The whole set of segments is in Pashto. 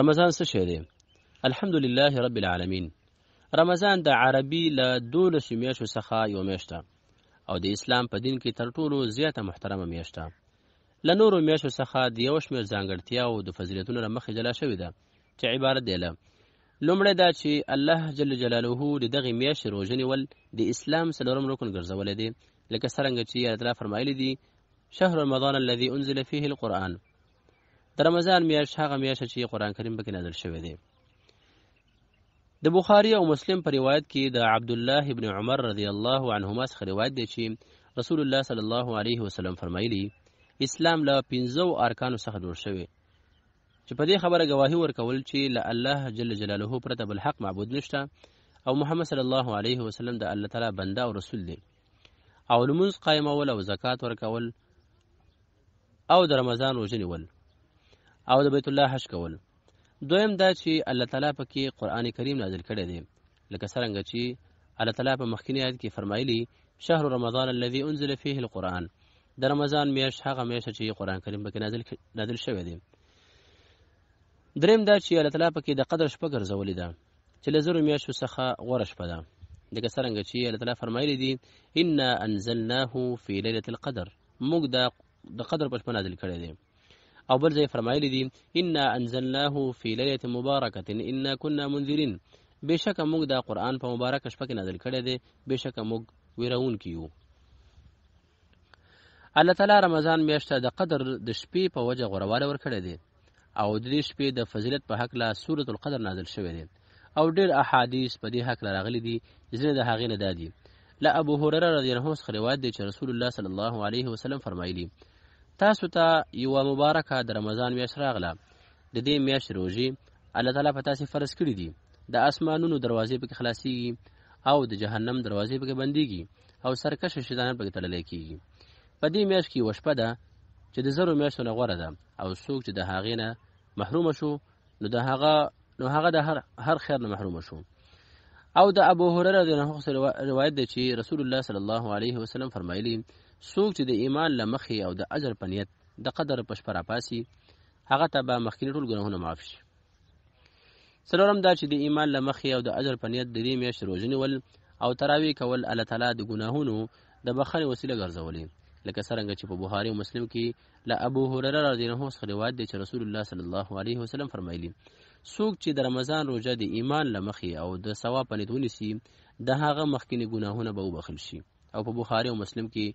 رمضان څه شی دی الحمدلله رب العالمین رمضان د عربي له دولسو میاشتو څخه یو میاشت او د اسلام په دین کې تر ټولو زیاته محترمه میاشت له نورو میاشتو څخه د یو شمېر ځانګړتیاو د فضیلتونو له مخې جلا شوې ده چې عبارت دی له لومړی دا چې الله جل جلاله د دغې میاشتې روژه نیول د اسلام څلورم رکن ګرځولی دی لکه څرنګه چې الله تعالی فرمایلی دي شهر رمضان الذي انزل فيه القرآن د رمضان میاشت هغه میاشت چې قرآن کریم پکې نازل شوی دی د بخاری او مسلم په روایت کې د عبد الله ابن عمر رضی الله عنهما څخه روایت دی چې رسول الله صلی الله علیه وسلم فرمایلی اسلام له پنځو ارکانو څخه جوړ شوی چې په دې خبره گواهی ورکول چې له الله جل جلاله پرته بل حق معبود نشته او محمد صلی الله علیه وسلم د الله تعالی بنده او رسول دی او لمونځ قایمول او زکات ورکول او د رمضان روزنیول او د بیت الله حج کول دویم دا چې الله تعالی پکې قران کریم نازل کړی دی لکه څنګه چې الله تعالی په مخکینی آیت کې فرمایلی شهر رمضان الذي انزل فيه القرآن د رمضان میاشت هغه میاشت چې قرآن کریم پکې نازل نازل شوی دی دریم دا چې الله تعالی پکې د قدر شپه ګرځولې ده چې له زرو میاشتو څخه غوره شپه ده لکه څرنګه چې الله تعالی فرمایلی دي انا انزلناه في ليله القدر موږ د قدر په شپه نازل کړی دی او بل ځای فرمایلی دي انا انزلناه فی لیلة مبارکة انا کنا منذرین بېشکه موږ دا قرآن په مبارکه شپه کې نازل کړی دی بېشکه موږ ویرونکي یو الله تعالی رمضان میاشته د قدر د شپې په وجه غوروالی ورکړی دی او د دې شپې د فضیلت په هکله سورة القدر نازل شوی دی او ډیر احادیث په دې هکله راغلي دي ځینې د هغې نه دا دي له ابو هرره رضی الله څخه روایت دی چې رسول الله صلی الله علیه وسلم فرمایلی تاسو ته تا یو مبارکه د رمضان میاشت راغله د دې میاشت روژې الله تعالی په تاسې فرض کړي دي د اسمانونو دروازې پکې خلاصیږي او د جهنم دروازې پکې بندیږي او سرکش شیطانان پکې تړلی کیږي په دې میاشت کې یوه شپه ده چې د زرو میاشتو نه غوره ده او څوک چې د هغې نه محرومه شو نو د هغه نو هغه د هر هر خیر نه محرومه شو او د ابو هرره رضی الله عنه روایت ده چې رسول الله صلی الله علیه وسلم فرمایلی څوک چې د ایمان لمخې او د اجر په نیت د قدر په شپه راپاسي هغه ته به مخکینی ټول ګناهونه معاف شي څلورم دا چې د ایمان لمخې او د اجر په نیت د دې میاشتې روژه ول او تراوی کول الله تعالی د ګناهونو د بخښنې وسیله ګرځولې لکه څرنګه چې په بخاري او مسلم کې له ابو هرره رضی الله عنه روایت دی چې رسول الله صلی الله علیه وسلم فرمایلی څوک چې د رمضان روژه د ایمان له مخې او د ثواب په نیت ونیسي د هغه مخکینی ګناهونه به وبخښل شي او په بخاري او مسلم کې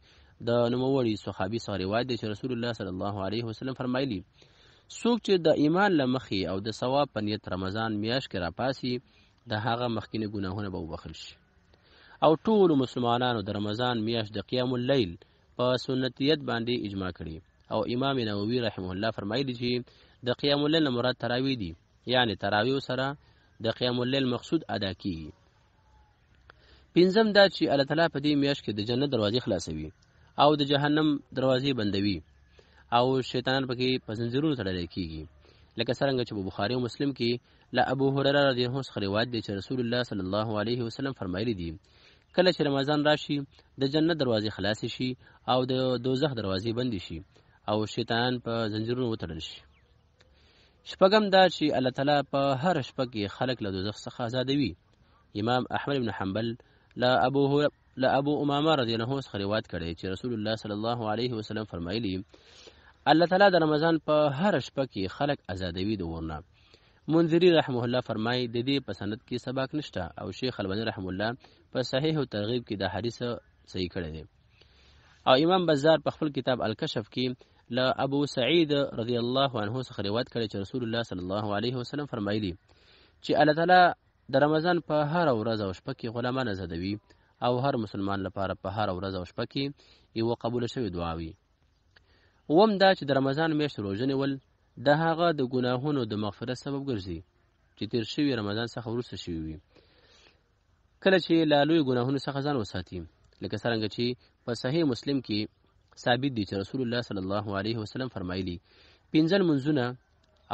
د نوموړي صحابي څخه روایت دی چې رسول الله صلی الله علیه وسلم فرمایلی څوک چې د ایمان له مخې او د ثواب په نیت رمضان میاشت کې راپاسي د هغه مخکینی ګناهونه به وبخښل شي او ټول مسلمانانو د رمضان میاشت د قیام اللیل په سنتیت باندې اجماع کړي او امام نووي رحمه الله فرمایلی چې د قیام اللیل مراد تراوی دی یعنی تراویو سره د قیام الليل مقصود ادا کیږي پنځم دا چې الله تعالی په دې میاشت کې د جنت دروازې خلاصوي او د جهنم دروازې بندوي او شیطانان پکې په زنجیرونو تړل کیږي لکه څنګه چې په بخاری او مسلم کې لا ابو هريره رضی الله عنه روایت دی چې رسول الله صلی الله علیه وسلم فرمایلی دی کله چې رمضان راشي د جنت دروازې خلاص شي او د دوزخ دروازې بند شي او شیطان په زنجیرونو وتړل شي شپږم دا چې الله تعالی په هر شپه کې خلک له دوزخ څخه آزادوي امام احمد بن حنبل له ابو له ابو امامه رضی الله عنه څخه روایت کړی چې رسول الله صلی الله علیه وسلم فرمایلی الله تعالی د رمضان په هر شپه کې خلک آزادوي د ورنه منذری رحمه الله فرمای د دې په سند کې سباق نشته او شیخ البانی رحم الله په صحیح او ترغیب کې د حدیث صحیح کړی دی او امام بزار په خپل کتاب الکشف کې له ابو سعید رضی الله عنه څخه روایت کړی چې رسول الله صلی الله علیه وسلم فرمایلی چې الله تعالی د رمضان په هر ورځ او شپه کې غلامان زدوي او هر مسلمان لپاره په هر ورځ او شپه کې یو قبول شوی دعا وي وم دا چې د رمضان میاشت روزه نیول د هغه د ګناهونو د مغفرت سبب ګرځي چې تیر شوی رمضان څخه وروسته شوی وي کله چې له لوی ګناهونو څخه ځان وساتي لکه څرنګه چې په صحیح مسلم کې ثابت دي چې رسول الله صلی الله علیه وسلم فرمایلی پنځل منځونه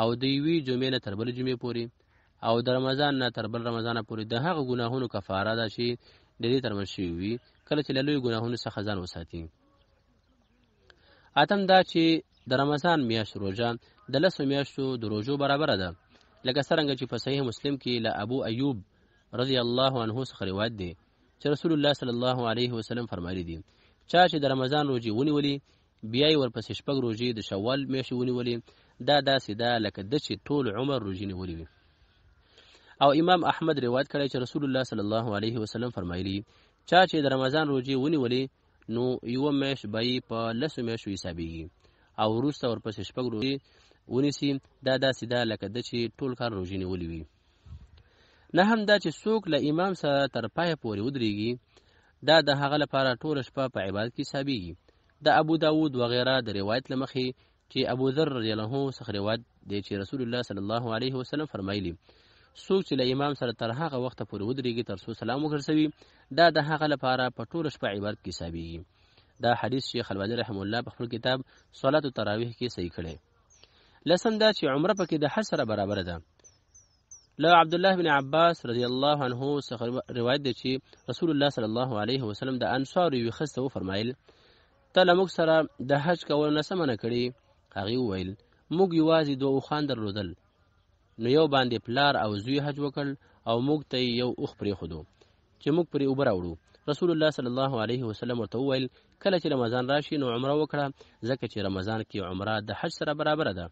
او د یوې جمعې نه تر بل جمعې پورې او د رمضان نه تر بل رمضان پورې د هغه ګناهونو کفاره ده چې د دې ترمن شوي وي کله چې له لوی ګناهونو څخه ځان وساتي اتم دا چې د رمضان میاشت روژه د لسو میاشتو د روژو برابره ده لکه څرنګه چې په صحیح مسلم کې له ابو ایوب رضی الله عنه څخه روایت دی چې رسول الله صلی الله علیه وسلم فرمایلی دي چا چې د رمضان روژې ونیولې بیا یې ورپسې شپږ روژې د شوال میاشتې ونیولې دا داسې ده لکه ده چې ټول عمر روژې نیولې وي او امام احمد روایت کړی چې رسول الله صلی الله علیه وسلم فرمایلی چا چې د رمضان روژې ونیولې نو یوه میاشت به یې په لسو میاشتو حسابېږي او وروسته ورپسې شپږ روژې ونیسي دا داسې ده لکه ده چې ټول کار روژې نیولې وي نه هم دا چې څوک له امام سره تر پایه پورې ودرېږي دا د هغه لپاره ټوله شپه په عبادت کې حسابېږي د ابو داود وغیره د روایت له مخې چې ابو ذر رضی الله عنه څخه روایت دی چې رسول الله صلی الله علیه وسلم فرمایلی څوک چې له امام سره تر هغه وخته پورې ودرېږي تر څو سلام وګرځوي دا د هغه لپاره په ټوله شپه عبادت کې حسابېږي دا حدیث شیخ البانی رحم الله په خپل کتاب صلات التراویح کې صحیح کړی لسم دا چې عمره پکې د حج سره برابره ده له عبد الله بن عباس رضی الله عنه څخه روایت دی چې رسول الله صلی الله علیه وسلم د انصار یو خسته و فرمایل ته له موږ سره د حج کول نه سمنه کړي هغه وویل موږ یوازې دوه خان درلودل نو یو باندې پلار او زوی حج وکړ او موږ ته یو اوخ پرې خودو چې موږ پرې اوبر راوړو رسول الله صلی الله علیه وسلم ورته وویل کله چې رمضان راشي نو عمره وکړه ځکه چې رمضان کې عمره د حج سره برابره ده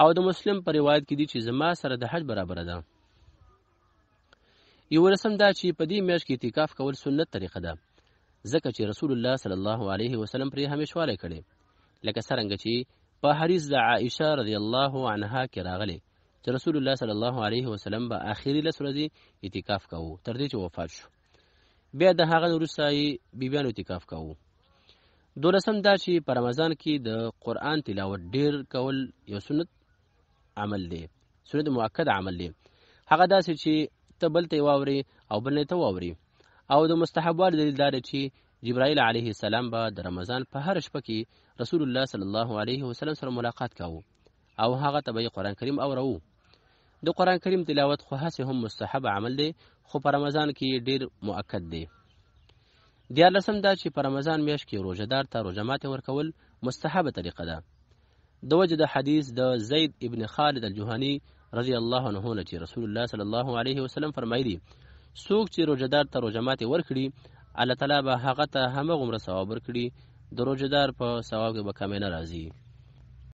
او د مسلم په روایت کې دي چې زما سره د حج برابر ده یو رسم دا چې په دې میاشت کې اعتکاف کول سنت طریقه ده ځکه چې رسول الله صلی الله علیه وسلم پرې همیشوالی کړی لکه څرنګه چې په حریز د عائشه رضی الله عنها کې راغلی چې رسول الله صلی الله علیه وسلم به آخري لس ورځې اعتکاف کوو تر دې چې وفات شو بیا د هغه وروسته یې بیبیانو اعتکاف کوو دولسم دا چې په رمضان کې د قرآن تلاوت ډیر کول یو سنت عمل دی سنت مؤکد عمل دی هغه داسې چې ته بل ته واوري او بل ته واوري او د مستحبوالي دلیل دا چې جبرائیل علیه السلام به د رمضان په هر شپه کې رسول الله صلی الله علیه وسلم سره ملاقات کاوه او هغه ته به قرآن کریم اورو د قرآن کریم تلاوت خو هسې هم مستحب عمل دی خو په رمضان کې ډیر مؤکد دی دیارلسم دا چې په رمضان میاشت کې روژهدار ته روژه ماتې ورکول مستحبه طریقه ده د وجه د حدیث د زید ابن خالد الجهانی رضی الله عنه نه چې رسول الله صلی الله علیه وسلم فرمایلی څوک چې روجدار ته روجمات ورکړي الله تعالی به هغه ته همغومره ثواب ورکړي د روجدار په ثواب کې به کمی نه راځي